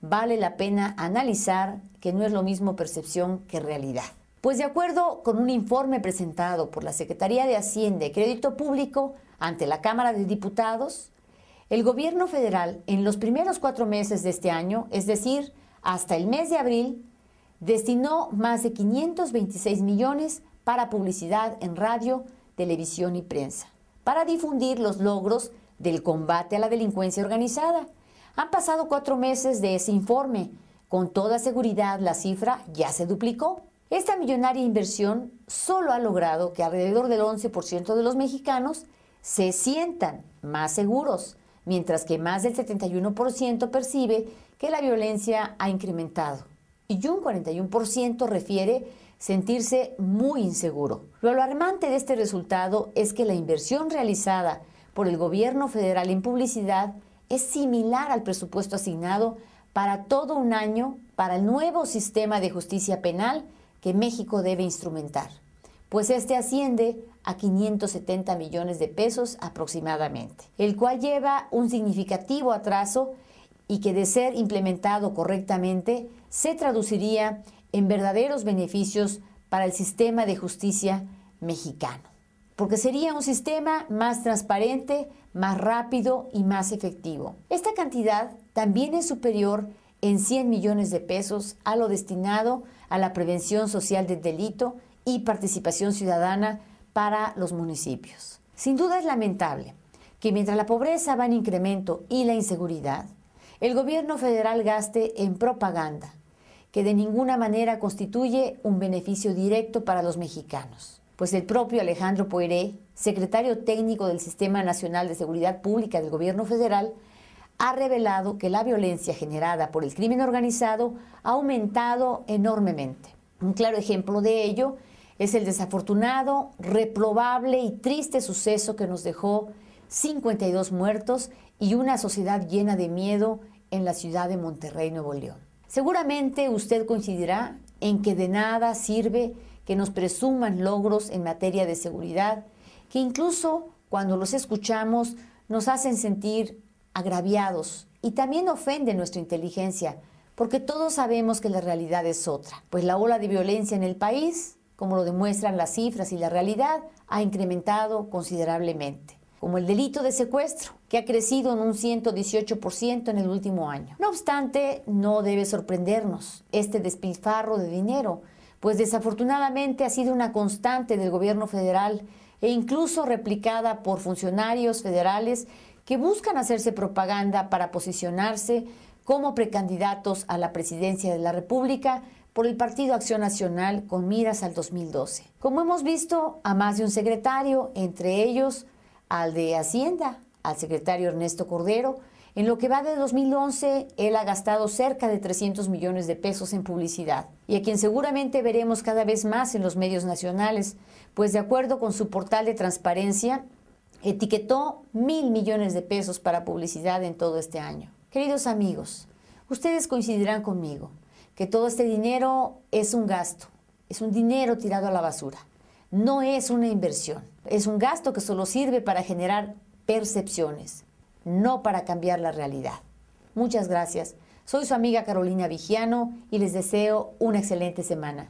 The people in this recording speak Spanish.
vale la pena analizar que no es lo mismo percepción que realidad. Pues de acuerdo con un informe presentado por la Secretaría de Hacienda y Crédito Público ante la Cámara de Diputados, el gobierno federal en los primeros cuatro meses de este año, es decir, hasta el mes de abril, destinó más de 526 millones para publicidad en radio, televisión y prensa, para difundir los logros del combate a la delincuencia organizada, han pasado cuatro meses de ese informe. Con toda seguridad la cifra ya se duplicó. Esta millonaria inversión solo ha logrado que alrededor del 11% de los mexicanos se sientan más seguros, mientras que más del 71% percibe que la violencia ha incrementado. Y un 41% refiere sentirse muy inseguro. Lo alarmante de este resultado es que la inversión realizada por el gobierno federal en publicidad es similar al presupuesto asignado para todo un año para el nuevo sistema de justicia penal que México debe instrumentar, pues este asciende a 570 millones de pesos aproximadamente, el cual lleva un significativo atraso y que de ser implementado correctamente se traduciría en verdaderos beneficios para el sistema de justicia mexicano porque sería un sistema más transparente, más rápido y más efectivo. Esta cantidad también es superior en 100 millones de pesos a lo destinado a la prevención social del delito y participación ciudadana para los municipios. Sin duda es lamentable que mientras la pobreza va en incremento y la inseguridad, el gobierno federal gaste en propaganda, que de ninguna manera constituye un beneficio directo para los mexicanos pues el propio Alejandro Poiré, secretario técnico del Sistema Nacional de Seguridad Pública del Gobierno Federal, ha revelado que la violencia generada por el crimen organizado ha aumentado enormemente. Un claro ejemplo de ello es el desafortunado, reprobable y triste suceso que nos dejó 52 muertos y una sociedad llena de miedo en la ciudad de Monterrey, Nuevo León. Seguramente usted coincidirá en que de nada sirve que nos presuman logros en materia de seguridad, que incluso cuando los escuchamos nos hacen sentir agraviados y también ofenden nuestra inteligencia, porque todos sabemos que la realidad es otra, pues la ola de violencia en el país, como lo demuestran las cifras y la realidad, ha incrementado considerablemente, como el delito de secuestro, que ha crecido en un 118% en el último año. No obstante, no debe sorprendernos este despilfarro de dinero, pues desafortunadamente ha sido una constante del gobierno federal e incluso replicada por funcionarios federales que buscan hacerse propaganda para posicionarse como precandidatos a la presidencia de la República por el Partido Acción Nacional con miras al 2012. Como hemos visto, a más de un secretario, entre ellos al de Hacienda, al secretario Ernesto Cordero, en lo que va de 2011, él ha gastado cerca de 300 millones de pesos en publicidad y a quien seguramente veremos cada vez más en los medios nacionales, pues de acuerdo con su portal de transparencia, etiquetó mil millones de pesos para publicidad en todo este año. Queridos amigos, ustedes coincidirán conmigo que todo este dinero es un gasto, es un dinero tirado a la basura, no es una inversión, es un gasto que solo sirve para generar percepciones no para cambiar la realidad. Muchas gracias. Soy su amiga Carolina Vigiano y les deseo una excelente semana.